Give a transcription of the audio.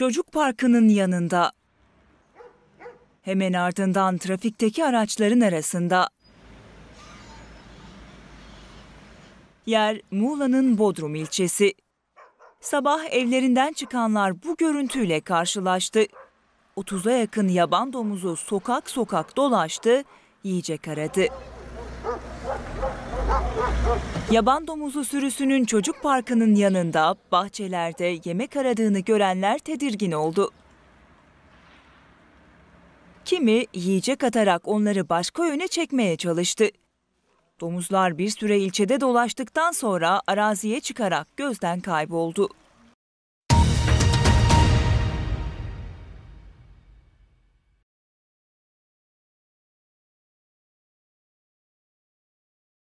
çocuk parkının yanında. Hemen ardından trafikteki araçların arasında. Yer Muğla'nın Bodrum ilçesi. Sabah evlerinden çıkanlar bu görüntüyle karşılaştı. 30'a yakın yaban domuzu sokak sokak dolaştı, yiyecek aradı. Yaban domuzu sürüsünün çocuk parkının yanında bahçelerde yemek aradığını görenler tedirgin oldu. Kimi yiyecek atarak onları başka yöne çekmeye çalıştı. Domuzlar bir süre ilçede dolaştıktan sonra araziye çıkarak gözden kayboldu.